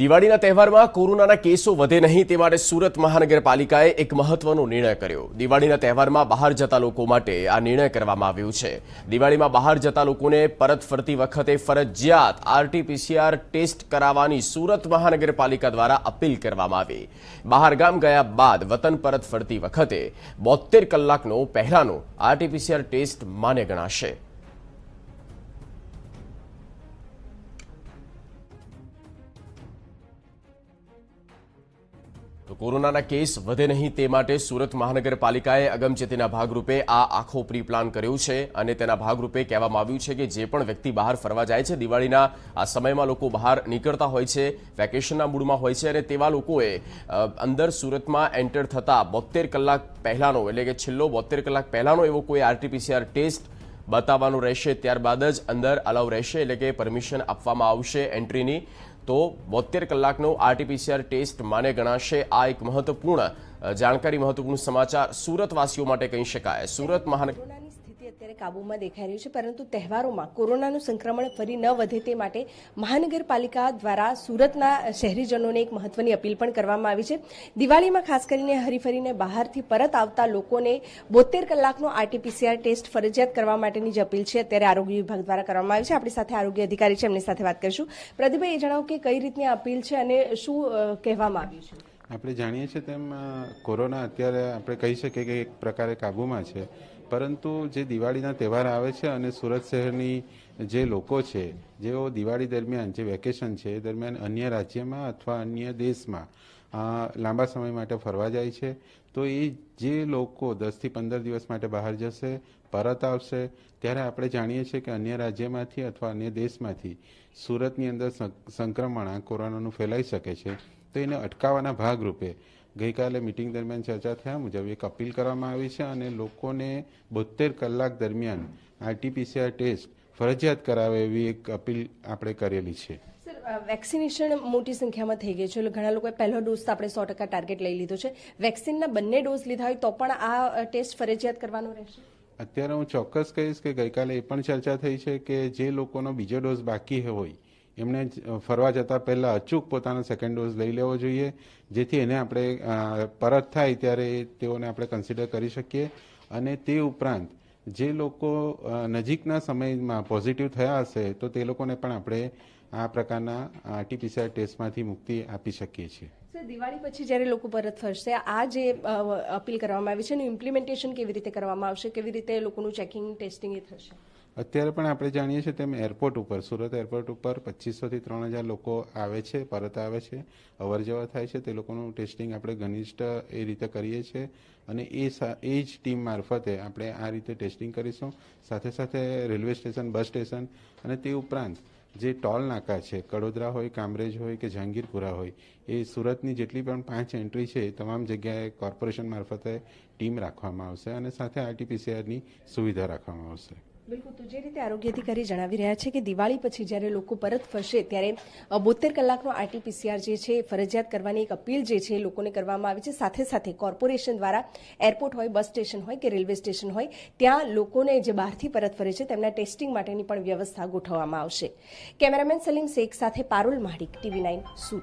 દિવાળીના તહેવારમાં કોરોનાના કેસો વધે નહીં તે માટે સુરત મહાનગરપાલિકાએ એક મહત્વનો નિર્ણય કર્યો દિવાળીના તહેવારમાં બહાર જતા લોકો માટે આ નિર્ણય કરવામાં આવ્યો છે દિવાળીમાં બહાર જતા લોકોને પરત ફરતી વખતે ફરજિયાત આરટીપીસીઆર ટેસ્ટ કરાવવાની સુરત મહાનગરપાલિકા દ્વારા અપીલ કરવામાં આવી બહારગામ ગયા બાદ વતન પરત ફરતી વખતે બોતેર કલાકનો પહેલાંનો આરટીપીસીઆર ટેસ્ટ માન્ય ગણાશે તો કોરોનાના કેસ વધે નહીં તે માટે સુરત મહાનગરપાલિકાએ અગમચેતીના ભાગરૂપે આ આખો પ્રી પ્લાન કર્યો છે અને તેના ભાગરૂપે કહેવામાં આવ્યું છે કે જે પણ વ્યક્તિ બહાર ફરવા જાય છે દિવાળીના આ સમયમાં લોકો બહાર નીકળતા હોય છે વેકેશનના મૂડમાં હોય છે અને તેવા લોકોએ અંદર સુરતમાં એન્ટર થતા બોતેર કલાક પહેલાંનો એટલે કે છેલ્લો બોતેર કલાક પહેલાંનો એવો કોઈ આરટીપીસીઆર ટેસ્ટ બતાવવાનો રહેશે ત્યારબાદ જ અંદર અલાઉ રહેશે એટલે કે પરમિશન આપવામાં આવશે એન્ટ્રીની તો બોતેર કલાકનો આરટીપીસીઆર ટેસ્ટ માને ગણાશે આ એક મહત્વપૂર્ણ જાણકારી મહત્વપૂર્ણ સમાચાર સુરતવાસીઓ માટે કહી શકાય સુરત મહાનગર સ્થિતિ અત્યારે કાબુમાં દેખાઈ રહી છે પરંતુ તહેવારોમાં કોરોનાનું સંક્રમણ ફરી ન વધે તે માટે મહાનગરપાલિકા દ્વારા સુરતના શહેરીજનોને એક મહત્વની અપીલ પણ કરવામાં આવી છે દિવાળીમાં ખાસ કરીને હરીફરીને બહારથી પરત આવતા લોકોને બોતેર કલાકનો આરટીપીસીઆર ટેસ્ટ ફરજિયાત કરવા માટેની જે અપીલ છે અત્યારે આરોગ્ય વિભાગ દ્વારા કરવામાં આવી છે આપણી સાથે આરોગ્ય અધિકારી છે એમની સાથે વાત કરીશું પ્રદીપભાઈ એ જણાવો કે કઈ રીતની અપીલ છે અને શું કહેવામાં આવ્યું છે આપણે જાણીએ છીએ તેમ કોરોના અત્યારે આપણે કહી શકીએ કે એક પ્રકારે કાબૂમાં છે પરંતુ જે દિવાળીના તહેવાર આવે છે અને સુરત શહેરની જે લોકો છે જેઓ દિવાળી દરમિયાન જે વેકેશન છે એ દરમિયાન અન્ય રાજ્યમાં અથવા અન્ય દેશમાં લાંબા સમય માટે ફરવા જાય છે તો એ જે લોકો દસથી પંદર દિવસ માટે બહાર જશે પરત આવશે ત્યારે આપણે જાણીએ છીએ કે અન્ય રાજ્યમાંથી અથવા અન્ય દેશમાંથી સુરતની અંદર સંક્રમણ આ કોરોનાનું ફેલાઈ શકે છે તો એને અટકાવવાના ભાગરૂપે ગઈકાલે મિટિંગ દરમિયાન ચર્ચા થયા મુજબ એક અપીલ કરવામાં આવી છે અને લોકોને બોતેર કલાક દરમિયાન આરટીપીસીઆર ટેસ્ટ ફરજિયાત કરાવે એવી એક અપીલ આપણે કરેલી છે વેક્સિનેશન મોટી સંખ્યામાં થઈ ગઈ છે એટલે ઘણા લોકોએ પહેલો ડોઝ આપણે સો ટકા ટાર્ગેટ લઈ લીધો છે વેક્સિનના બંને ડોઝ લીધા હોય તો પણ આ ટેસ્ટ ફરજિયાત કરવાનો રહેશે અત્યારે હું ચોક્કસ કહીશ કે ગઈકાલે એ પણ ચર્ચા થઈ છે કે જે લોકોનો બીજો ડોઝ બાકી હોય એમણે ફરવા જતાં પહેલાં અચૂક પોતાનો સેકન્ડ ડોઝ લઈ લેવો જોઈએ જેથી એને આપણે પરત થાય ત્યારે તેઓને આપણે કન્સિડર કરી શકીએ અને તે ઉપરાંત જે લોકો નજીકના સમયમાં પોઝિટિવ થયા હશે તો તે લોકોને પણ આપણે આ પ્રકારના આરટીપીસીઆર ટેસ્ટમાંથી મુક્તિ આપી શકીએ છીએ દિવાળી પછી જ્યારે લોકો પરત ફરશે આ જે અપીલ કરવામાં આવી છે એનું ઇમ્પ્લિમેન્ટેશન કેવી રીતે કરવામાં આવશે કેવી રીતે લોકોનું ચેકિંગ ટેસ્ટિંગ એ થશે અત્યારે પણ આપણે જાણીએ છીએ તેમ એરપોર્ટ ઉપર સુરત એરપોર્ટ ઉપર પચીસોથી ત્રણ હજાર લોકો આવે છે પરત આવે છે અવર જવર થાય છે તે લોકોનું ટેસ્ટિંગ આપણે ઘનિષ્ઠ એ રીતે કરીએ છીએ અને એ એ જ ટીમ મારફતે આપણે આ રીતે ટેસ્ટિંગ કરીશું સાથે સાથે રેલવે સ્ટેશન બસ સ્ટેશન અને તે ઉપરાંત જે ટોલ નાકા છે કડોદરા હોય કામરેજ હોય કે જહાંગીરપુરા હોય એ સુરતની જેટલી પણ પાંચ એન્ટ્રી છે એ તમામ જગ્યાએ કોર્પોરેશન મારફતે ટીમ રાખવામાં આવશે અને સાથે આરટીપીસીઆરની સુવિધા રાખવામાં આવશે બિલકુલ તો જે રીતે આરોગ્ય અધિકારી જણાવી રહ્યા છે કે દિવાળી પછી જ્યારે લોકો પરત ફરશે ત્યારે બોતેર કલાકનો આરટીપીસીઆર જે છે ફરજિયાત કરવાની એક અપીલ જે છે લોકોને કરવામાં આવી છે સાથે સાથે કોર્પોરેશન દ્વારા એરપોર્ટ હોય બસ સ્ટેશન હોય કે રેલવે સ્ટેશન હોય ત્યાં લોકોને જે બહારથી પરત ફરે છે તેમના ટેસ્ટિંગ માટેની પણ વ્યવસ્થા ગોઠવવામાં આવશે કેમેરામેન સલીમ શેખ સાથે પારુલ માહિક ટીવી નાઇન સુરત